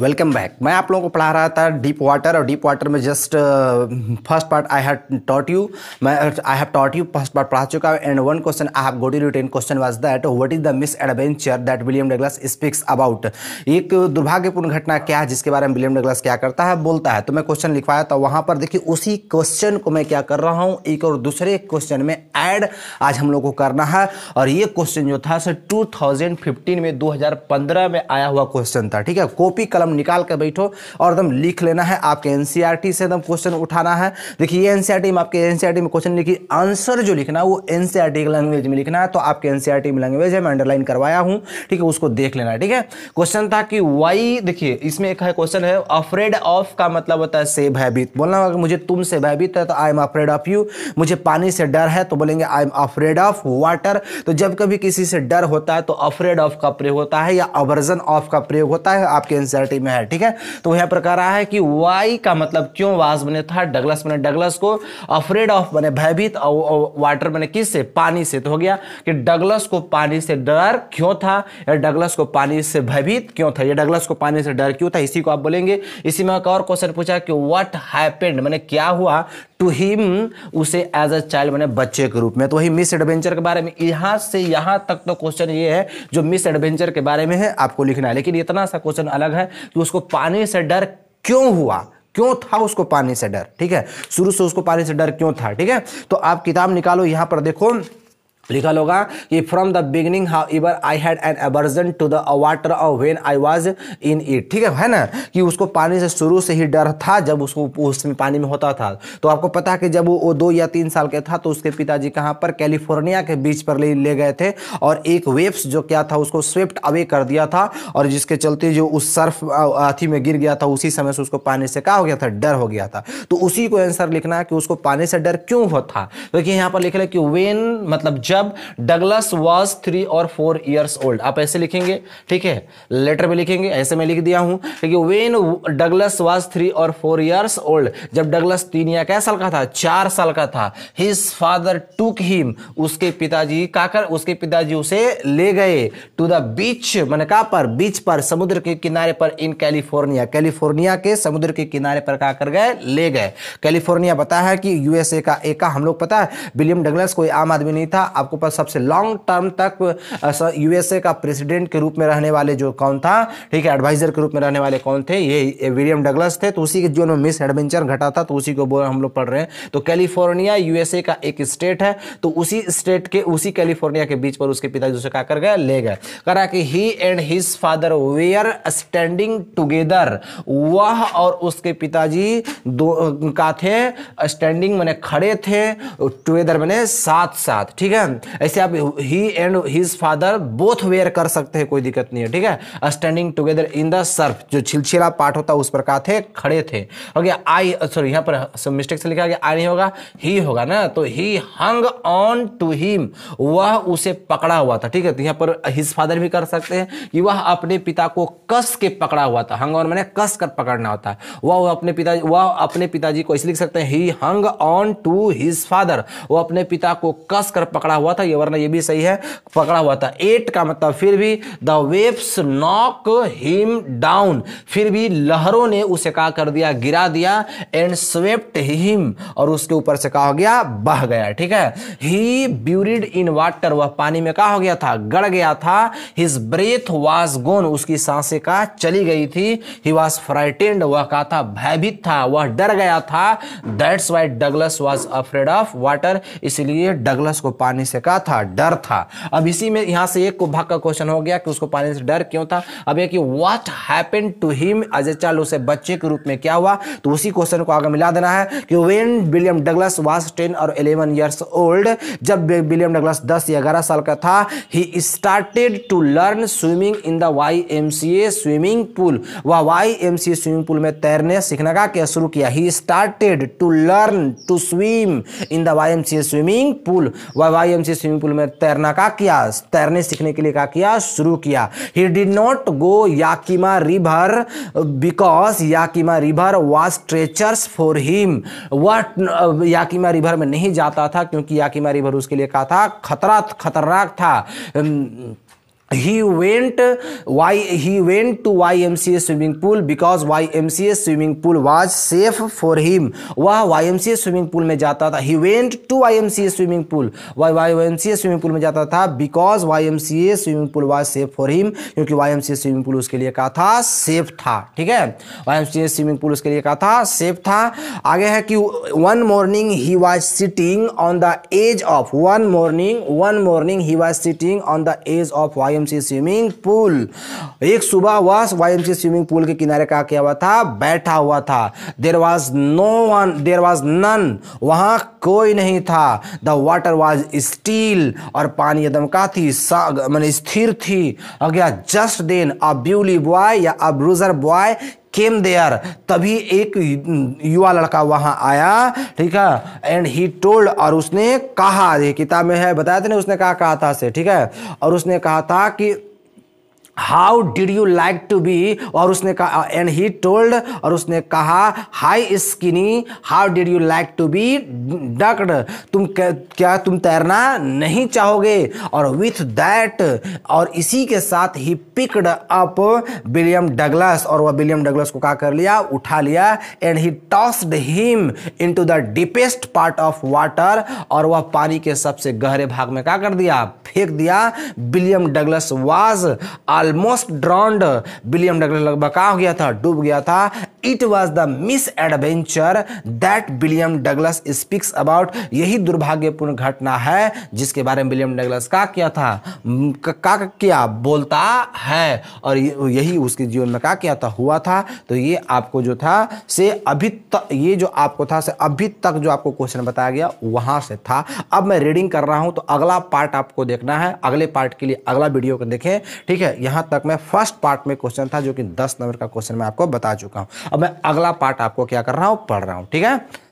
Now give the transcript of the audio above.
welcome back मैं आप लोगों को पढ़ा रहा था डीप वाटर और डीप वाटर में just first part I have taught you मैं I have taught you first part पढ़ा चुका and one question I have got written question was that what is the misadventure that William Douglas speaks about एक दुर्भाग्यपूर्ण घटना क्या है जिसके बारे में विलियम डगलस क्या करता है बोलता है तो मैं क्वेश्चन लिखवाया था वहाँ पर देखिए उसी क्वेश्चन को मैं क्या कर रहा हूँ एक और दूसरे क्वेश्चन में एड आज हम लोग को करना है और ये क्वेश्चन जो था सर टू में दो में आया हुआ क्वेश्चन था ठीक है कॉपी कलम निकाल कर बैठो और एकदम लिख लेना है आपके एन e से एकदम क्वेश्चन उठाना है देखिए ये एन e में आपके एन e में क्वेश्चन लिखिए आंसर जो लिखना है वो एन की लैंग्वेज में लिखना है तो आपके एन में लैंग्वेज है मैं अंडरलाइन करवाया हूँ ठीक है उसको देख लेना है ठीक है क्वेश्चन था कि वाई देखिए इसमें एक है क्वेश्चन है अफ्रेड ऑफ का मतलब होता है से भयभीत बोलना अगर मुझे तुम से भयभीत है तो I am afraid of you मुझे पानी से डर है तो बोलेंगे I am afraid of water तो जब कभी किसी से डर होता है तो अफ्रेड ऑफ का प्रयोग होता है या अवर्जन ऑफ का प्रयोग होता है आपके एन नेगेटिव में है ठीक है तो वह प्रकार आया है कि वाई का मतलब क्यों वास बने था डगलस बने डगलस को अफ्रेड ऑफ बने भयभीत वाटर बने किस से पानी से तो हो गया कि डगलस को पानी से डर क्यों था या डगलस को पानी से भयभीत क्यों था या डगलस को पानी से डर क्यों था इसी को आप बोलेंगे इसी में और क्वेश्चन पूछा कि व्हाट हैपेंड मैंने क्या हुआ टू हिम उसे एज अ चाइल्ड मैंने बच्चे के रूप में तो वही मिस एडवेंचर के बारे में यहां से यहां तक तो क्वेश्चन ये है जो मिस एडवेंचर के बारे में है आपको लिखना है लेकिन इतना सा क्वेश्चन अलग है कि उसको पाने से डर क्यों हुआ क्यों था उसको पाने से डर ठीक है शुरू से उसको पाने से डर क्यों था ठीक है तो आप किताब निकालो यहां पर देखो लिखल होगा कि from the beginning however I had an aversion to the water of when I was in it ठीक है है ना कि उसको पानी से शुरू से ही डर था जब उसको उसमें पानी में होता था तो आपको पता है कि जब वो दो या तीन साल के था तो उसके पिताजी कहाँ पर कैलिफोर्निया के बीच पर ले, ले गए थे और एक वेव्स जो क्या था उसको स्विफ्ट अवे कर दिया था और जिसके चलते जो उस सर्फ हाथी में गिर गया था उसी समय से उसको पानी से क्या हो गया था डर हो गया था तो उसी को आंसर लिखना है कि उसको पानी से डर क्यों हुआ था क्योंकि तो यहाँ पर लिख रहे कि वेन मतलब जब डगलस वॉज थ्री और फोर ईयर्स ओल्ड आप ऐसे लिखेंगे ठीक है लेटर में लिखेंगे ऐसे मैं लिख दिया हूं ठीक है वेन डगलस वॉज थ्री और फोर ईयर्स ओल्ड जब डगलस तीन या क्या साल का था चार साल का था हिज फादर टूक हिम उसके पिताजी का कर उसके पिताजी उसे ले गए टू द बीच मैंने कहा पर बीच पर समुद्र के किनारे पर इन कैलिफोर्निया कैलिफोर्निया के समुद्र के किनारे पर क्या कर गए ले गए कैलिफोर्निया बताया कि यूएसए का एक हम लोग पता है विलियम डगलस कोई आम आदमी नहीं था आपको पास सबसे लॉन्ग टर्म तक यूएसए का प्रेसिडेंट के रूप में रहने वाले जो कौन था ठीक है एडवाइजर के रूप में रहने वाले कौन थे ये विलियम डगलस थे तो उसी के जीवन में मिस एडवेंचर घटा था तो उसी को हम लोग पढ़ रहे हैं तो कैलिफोर्निया यूएसए का एक स्टेट है तो उसी स्टेट के उसी कैलिफोर्निया के बीच पर उसके पिताजी उसे क्या कर गए ले गए करा कि he and his father were standing together वह और उसके पिताजी दो का थे स्टैंडिंग मैंने खड़े थे टुगेदर मैंने साथ साथ ठीक है है ऐसे आप he and his father both were कर सकते हैं कोई दिक्कत नहीं है ठीक है standing together in the surf जो छिलछिला पार्ट होता है उस पर कहा थे खड़े थे ओके आई सॉरी यहाँ पर मिस्टेक से लिखा गया आई नहीं होगा ही होगा ना तो he hung on to him वह उसे पकड़ा हुआ था ठीक है तो यहाँ पर हिज फादर भी कर सकते हैं कि वह अपने पिता को कस के पकड़ा हुआ था हंग ऑन मैंने कस कर पकड़ना होता है वह अपने पिता वह अपने पिताजी को इसलिए लिख सकते हैं he hung on to his father वो अपने पिता को कस कर पकड़ा हुआ था ये वरना ये भी सही है पकड़ा हुआ था एट का मतलब फिर भी the waves knock him down फिर भी लहरों ने उसे क्या कर दिया गिरा दिया एंड स्वेप्ट हिम और उसके ऊपर से कहा हो गया बह गया ठीक है ही ब्यूरिड इन वाटर वह पानी में कहा हो गया था गड़ गया था हिज ब्रेथ वॉज गोन उसकी सांसें का चली गई थी ही वॉज फ्राइटेंड वह कहा था भयभीत था वह डर गया था that's why Douglas was afraid of water इसलिए डगलस को पानी से क्या था डर था अब इसी में यहां से एक भाग का क्वेश्चन हो गया कि उसको पाने से डर क्यों था अब यह कि what happen to him as a child उसे बच्चे के रूप में क्या हुआ तो उसी क्वेश्चन को आगे मिला देना है कि when William Douglas was ten और इलेवन ईयर्स ओल्ड जब विलियम डगलस दस या ग्यारह साल का था he started to learn swimming in the Y M C A swimming pool वह Y M C A swimming pool में तैरने सीखने का क्या शुरू किया he started to learn to swim in the Y M C A swimming pool वह Y M माध्यम से स्विमिंग पूल में तैरना का किया तैरने सीखने के लिए का किया शुरू किया he did not go Yakima river because Yakima river was treacherous for him वह याकिमा रिवर में नहीं जाता था क्योंकि याकिमा रिवर उसके लिए कहा था खतरा खतरनाक था um, he went why he went to YMCA swimming pool because YMCA swimming pool was safe for him वह YMCA swimming pool में जाता था he went to YMCA swimming pool वह YMCA swimming pool में जाता था because YMCA swimming pool was safe for him क्योंकि YMCA swimming pool उसके लिए कहा था सेफ था ठीक है YMCA swimming pool उसके लिए कहा था सेफ था आगे है कि one morning he was sitting on the edge of one morning one morning he was sitting on the edge of YMCA Y M C swimming pool एक सुबह वह वाईएमसी स्विमिंग पूल के किनारे क्या हुआ था बैठा हुआ था there was no one there was none वहां कोई नहीं था द वाटर वॉज स्टील और पानी एकदम का थी मैंने स्थिर थी अगर just then a bully boy या a bruiser boy came there तभी एक युवा लड़का वहाँ आया ठीक है एंड ही टोल्ड और उसने कहा किताब में है बताया था ना उसने कहा कहा था से ठीक है और उसने कहा था कि how did you like to be और उसने कहा एंड ही टोल्ड और उसने कहा hi skinny how did you like to be ducked तुम क्या तुम तैरना नहीं चाहोगे और विथ दैट और इसी के साथ he picked up William Douglas और वह विलियम डगलस को क्या कर लिया उठा लिया and he tossed him into the deepest part of water और वह पानी के सबसे गहरे भाग में क्या कर दिया फेंक दिया William Douglas was a almost drowned William Douglas लगभग कहा हो गया था डूब गया था it was the misadventure that William Douglas speaks about यही दुर्भाग्यपूर्ण घटना है जिसके बारे में विलियम डगलस का किया था का किया बोलता है और यही उसके जीवन में का किया था हुआ था तो ये आपको जो था से अभी तक ये जो आपको था से अभी तक जो आपको क्वेश्चन बताया गया वहाँ से था अब मैं रीडिंग कर रहा हूँ तो अगला पार्ट आपको देखना है अगले पार्ट के लिए अगला वीडियो को देखें ठीक है यहाँ यहां तक मैं फर्स्ट पार्ट में क्वेश्चन था जो कि दस नंबर का क्वेश्चन मैं आपको बता चुका हूं अब मैं अगला पार्ट आपको क्या कर रहा हूं पढ़ रहा हूं ठीक है